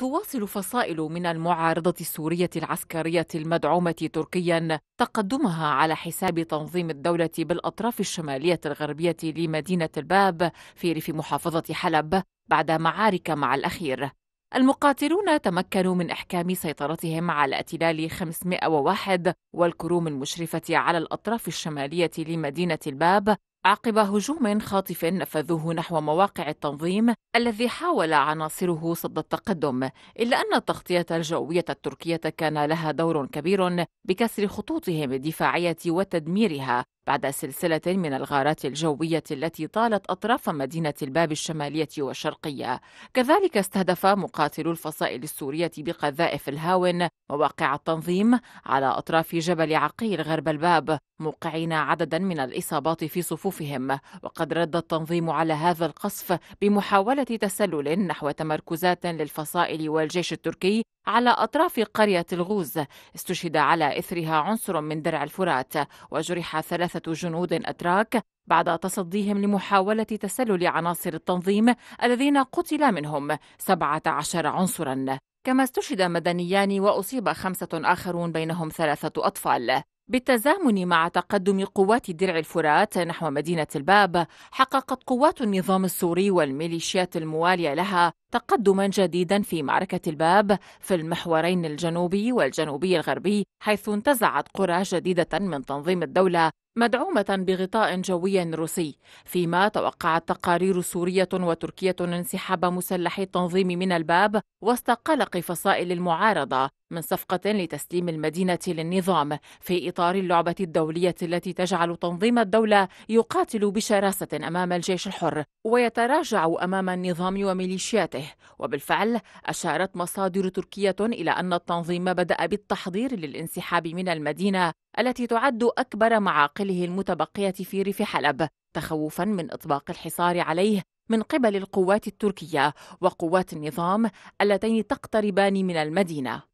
تواصل فصائل من المعارضة السورية العسكرية المدعومة تركيا تقدمها على حساب تنظيم الدولة بالأطراف الشمالية الغربية لمدينة الباب في ريف محافظة حلب بعد معارك مع الأخير المقاتلون تمكنوا من إحكام سيطرتهم على تلال 501 والكروم المشرفة على الأطراف الشمالية لمدينة الباب عقب هجوم خاطف نفذوه نحو مواقع التنظيم الذي حاول عناصره صد التقدم الا ان التغطيه الجويه التركيه كان لها دور كبير بكسر خطوطهم الدفاعيه وتدميرها بعد سلسلة من الغارات الجوية التي طالت أطراف مدينة الباب الشمالية والشرقية كذلك استهدف مقاتلو الفصائل السورية بقذائف الهاون مواقع التنظيم على أطراف جبل عقيل غرب الباب موقعين عددا من الإصابات في صفوفهم وقد رد التنظيم على هذا القصف بمحاولة تسلل نحو تمركزات للفصائل والجيش التركي على أطراف قرية الغوز استشهد على إثرها عنصر من درع الفرات وجرح ثلاثة جنود أتراك بعد تصديهم لمحاولة تسلل عناصر التنظيم الذين قتل منهم 17 عنصرا كما استشهد مدنيان وأصيب خمسة آخرون بينهم ثلاثة أطفال بالتزامن مع تقدم قوات درع الفرات نحو مدينة الباب حققت قوات النظام السوري والميليشيات الموالية لها تقدما جديدا في معركة الباب في المحورين الجنوبي والجنوبي الغربي حيث انتزعت قرى جديدة من تنظيم الدولة مدعومة بغطاء جوي روسي فيما توقعت تقارير سورية وتركية انسحاب مسلحي التنظيم من الباب وسط قلق فصائل المعارضة من صفقة لتسليم المدينة للنظام في إطار اللعبة الدولية التي تجعل تنظيم الدولة يقاتل بشراسة أمام الجيش الحر ويتراجع أمام النظام وميليشياته بنفسه وبالفعل أشارت مصادر تركية إلى أن التنظيم بدأ بالتحضير للانسحاب من المدينة التي تعد أكبر معاقله المتبقية في ريف حلب تخوفا من اطباق الحصار عليه من قبل القوات التركية وقوات النظام اللتين تقتربان من المدينة